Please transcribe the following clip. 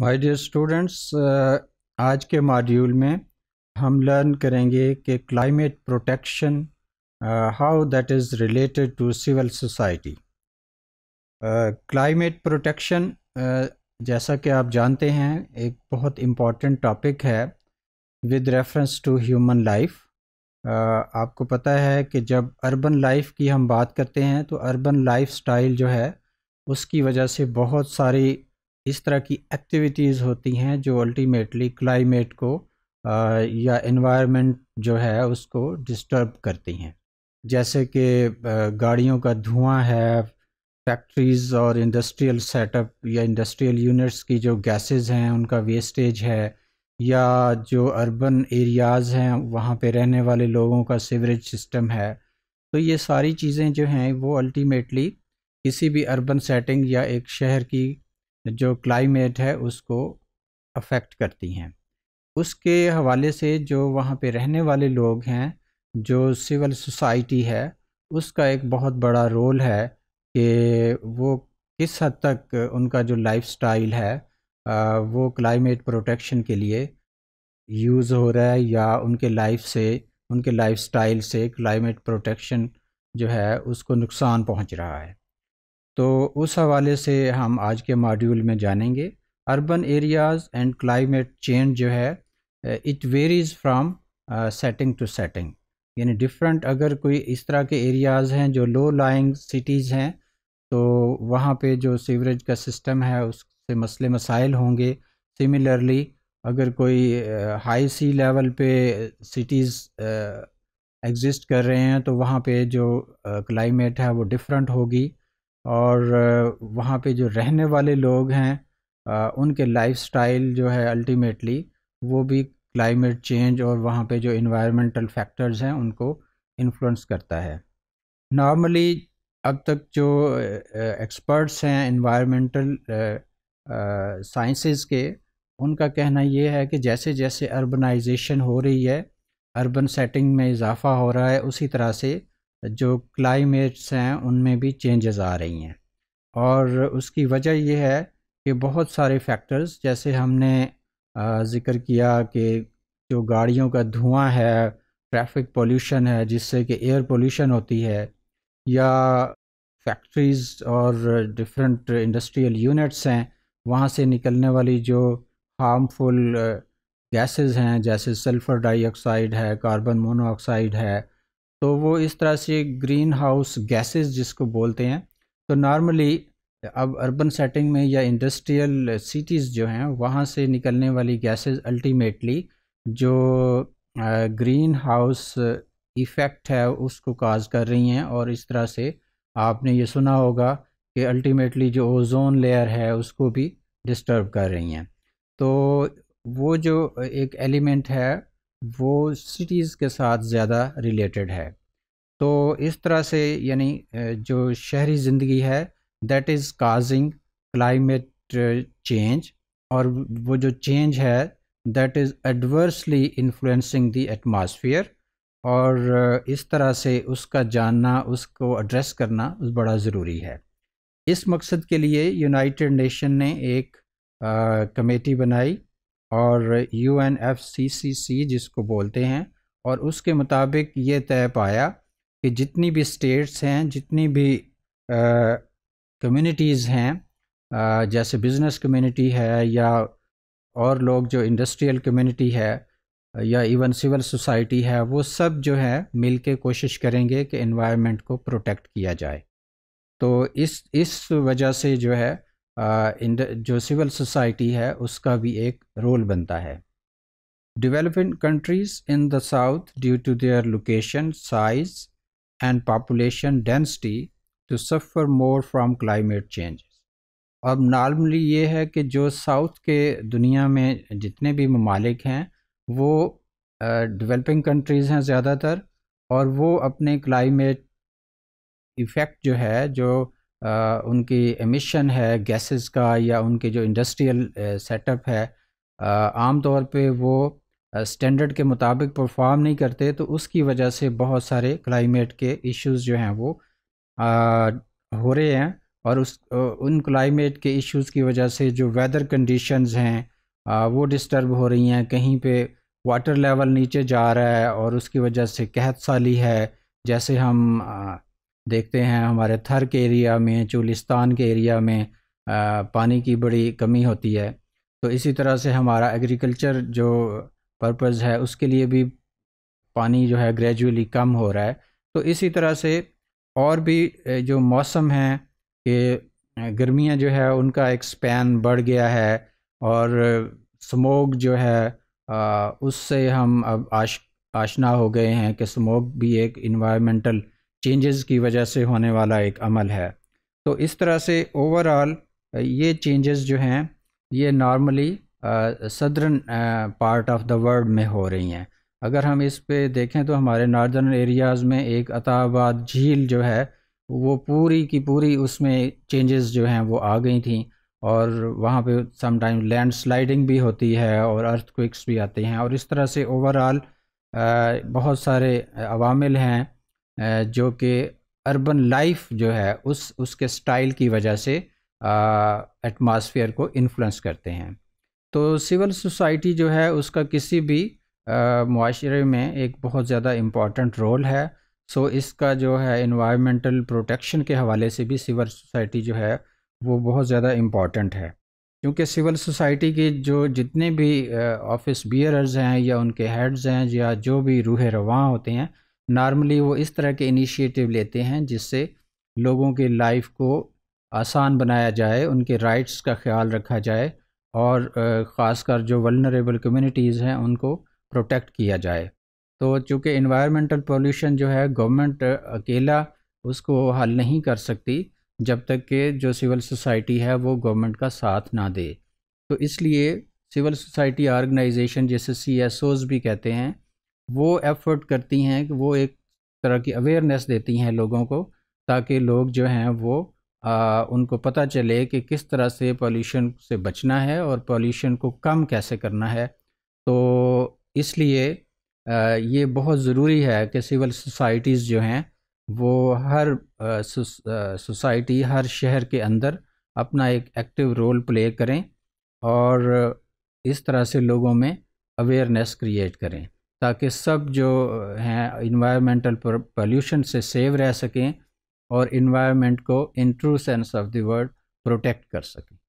my dear students आज के module में हम लर्न करेंगे कि climate protection how that is related to civil society climate protection जैसा कि आप जानते हैं एक बहुत इम्पॉर्टेंट टॉपिक है with reference to human life आपको पता है कि जब अर्बन लाइफ की हम बात करते हैं तो अर्बन लाइफ स्टाइल जो है उसकी वजह से बहुत सारी इस तरह की एक्टिविटीज़ होती हैं जो अल्टीमेटली क्लाइमेट को आ, या इन्वायरमेंट जो है उसको डिस्टर्ब करती हैं जैसे कि गाड़ियों का धुआं है फैक्ट्रीज़ और इंडस्ट्रियल सेटअप या इंडस्ट्रियल यूनिट्स की जो गैसेस हैं उनका वेस्टेज है या जो अर्बन एरियाज़ हैं वहाँ पे रहने वाले लोगों का सीवरेज सिस्टम है तो ये सारी चीज़ें जो हैं वो अल्टीमेटली किसी भी अर्बन सेटिंग या एक शहर की जो क्लाइमेट है उसको अफेक्ट करती हैं उसके हवाले से जो वहाँ पे रहने वाले लोग हैं जो सिविल सोसाइटी है उसका एक बहुत बड़ा रोल है कि वो किस हद तक उनका जो लाइफस्टाइल है वो क्लाइमेट प्रोटेक्शन के लिए यूज़ हो रहा है या उनके लाइफ से उनके लाइफस्टाइल से क्लाइमेट प्रोटेक्शन जो है उसको नुकसान पहुंच रहा है तो उस हवाले से हम आज के मॉड्यूल में जानेंगे urban areas and climate change जो है it varies from setting to setting यानी डिफरेंट अगर कोई इस तरह के एरियाज़ हैं जो लो लाइंग सिटीज़ हैं तो वहाँ पे जो सीवरेज का सिस्टम है उससे मसले मसाइल होंगे सिमिलरली अगर कोई हाई सी लेवल पे सिटीज़ एग्जिस्ट कर रहे हैं तो वहाँ पे जो क्लाइमेट है वो डिफरेंट होगी और वहाँ पे जो रहने वाले लोग हैं उनके लाइफस्टाइल जो है अल्टीमेटली वो भी क्लाइमेट चेंज और वहाँ पे जो इन्वायरमेंटल फैक्टर्स हैं उनको इन्फ्लुएंस करता है नॉर्मली अब तक जो एक्सपर्ट्स हैं इन्वायरमेंटल साइंसेस के उनका कहना ये है कि जैसे जैसे अर्बनाइजेशन हो रही है अर्बन सेटिंग में इजाफा हो रहा है उसी तरह से जो क्लाइमेट्स हैं उनमें भी चेंजेस आ रही हैं और उसकी वजह यह है कि बहुत सारे फैक्टर्स जैसे हमने ज़िक्र किया कि जो गाड़ियों का धुआं है ट्रैफिक पोल्यूशन है जिससे कि एयर पोल्यूशन होती है या फैक्ट्रीज़ और डिफरेंट इंडस्ट्रियल यूनिट्स हैं वहाँ से निकलने वाली जो हार्मफुल गैसेस हैं जैसे सल्फ़र डाइऑक्साइड है कार्बन मोनोऑक्साइड है तो वो इस तरह से ग्रीन हाउस गैसेस जिसको बोलते हैं तो नॉर्मली अब अर्बन सेटिंग में या इंडस्ट्रियल सिटीज़ जो हैं वहाँ से निकलने वाली गैसेस अल्टीमेटली जो ग्रीन हाउस इफ़ेक्ट है उसको काज कर रही हैं और इस तरह से आपने ये सुना होगा कि अल्टीमेटली जो ओजोन लेयर है उसको भी डिस्टर्ब कर रही हैं तो वो जो एक एलिमेंट है वो सिटीज़ के साथ ज़्यादा रिलेटेड है तो इस तरह से यानी जो शहरी ज़िंदगी है that is causing climate change और वो जो चेंज है that is adversely influencing the atmosphere और इस तरह से उसका जानना उसको एड्रेस करना बड़ा ज़रूरी है इस मकसद के लिए यूनाइटेड नेशन ने एक कमेटी बनाई और U N F C C C जिसको बोलते हैं और उसके मुताबिक ये तय पाया कि जितनी भी स्टेट्स हैं जितनी भी कम्युनिटीज़ हैं जैसे बिज़नेस कम्युनिटी है या और लोग जो इंडस्ट्रियल कम्युनिटी है या इवन सिविल सोसाइटी है वो सब जो है मिल के कोशिश करेंगे कि इन्वायरमेंट को प्रोटेक्ट किया जाए तो इस इस वजह से जो है जो सिविल सोसाइटी है उसका भी एक रोल बनता है developing countries in the south due to their location size and population density to suffer more from climate change अब नॉर्मली ये है कि जो साउथ के दुनिया में जितने भी ममालिक हैं वो डेवलपिंग uh, कंट्रीज़ हैं ज़्यादातर और वो अपने क्लाइमेट इफ़ेक्ट जो है जो आ, उनकी एमिशन है गैसेस का या उनके जो इंडस्ट्रियल सेटअप है आम तौर पे वो स्टैंडर्ड के मुताबिक परफॉर्म नहीं करते तो उसकी वजह से बहुत सारे क्लाइमेट के इश्यूज जो हैं वो आ, हो रहे हैं और उस उन क्लाइमेट के इश्यूज की वजह से जो वेदर कंडीशंस हैं आ, वो डिस्टर्ब हो रही हैं कहीं पे वाटर लेवल नीचे जा रहा है और उसकी वजह से कहत साली है जैसे हम देखते हैं हमारे थर के एरिया में चूलिस्तान के एरिया में आ, पानी की बड़ी कमी होती है तो इसी तरह से हमारा एग्रीकल्चर जो पर्पज़ है उसके लिए भी पानी जो है ग्रेजुअली कम हो रहा है तो इसी तरह से और भी जो मौसम हैं कि गर्मियाँ जो है उनका एक स्पैन बढ़ गया है और स्मोग जो है आ, उससे हम अब आश आशना हो गए हैं कि स्मोग भी एक इन्वायरमेंटल चेंजेस की वजह से होने वाला एक अमल है तो इस तरह से ओवरऑल ये चेंजेस जो हैं ये normally southern part of the world में हो रही हैं अगर हम इस पे देखें तो हमारे नॉर्दर्न एरियाज़ में एक अताबाद झील जो है वो पूरी की पूरी उसमें चेंजेस जो हैं वो आ गई थी और वहाँ पे समटाइम लैंड स्लाइडिंग भी होती है और अर्थ भी आते हैं और इस तरह से ओवरऑल बहुत सारे अवामिल हैं जो कि अर्बन लाइफ जो है उस उसके स्टाइल की वजह से एटमॉस्फेयर को इन्फ्लुएंस करते हैं तो सिविल सोसाइटी जो है उसका किसी भी माशरे में एक बहुत ज़्यादा इम्पॉर्टेंट रोल है सो इसका जो है इन्वायरमेंटल प्रोटेक्शन के हवाले से भी सिविल सोसाइटी जो है वो बहुत ज़्यादा इम्पॉर्टेंट है क्योंकि सिविल सोसाइटी के जो जितने भी ऑफिस बियरर्स हैं या उनके हेड्स हैं या जो भी रूह रवा होते हैं नॉर्मली वो इस तरह के इनिशिएटिव लेते हैं जिससे लोगों के लाइफ को आसान बनाया जाए उनके राइट्स का ख्याल रखा जाए और ख़ासकर जो वलनरेबल कम्युनिटीज़ हैं उनको प्रोटेक्ट किया जाए तो चूँकि इन्वायरमेंटल पोल्यूशन जो है गवर्नमेंट अकेला उसको हल नहीं कर सकती जब तक कि जो सिविल सोसाइटी है वो गवर्नमेंट का साथ ना दे तो इसलिए सिविल सोसाइटी ऑर्गेनाइजेशन जैसे सी भी कहते हैं वो एफर्ट करती हैं कि वो एक तरह की अवेयरनेस देती हैं लोगों को ताकि लोग जो हैं वो आ, उनको पता चले कि किस तरह से पॉल्यूशन से बचना है और पॉल्यूशन को कम कैसे करना है तो इसलिए आ, ये बहुत ज़रूरी है कि सिविल सोसाइटीज़ जो हैं वो हर सोसाइटी हर शहर के अंदर अपना एक एक्टिव रोल प्ले करें और इस तरह से लोगों में अवेयरनेस क्रिएट करें ताकि सब जो हैं इन्वायरमेंटल पोल्यूशन से सेव रह सकें और इन्वायरमेंट को in true sense of the word protect कर सकें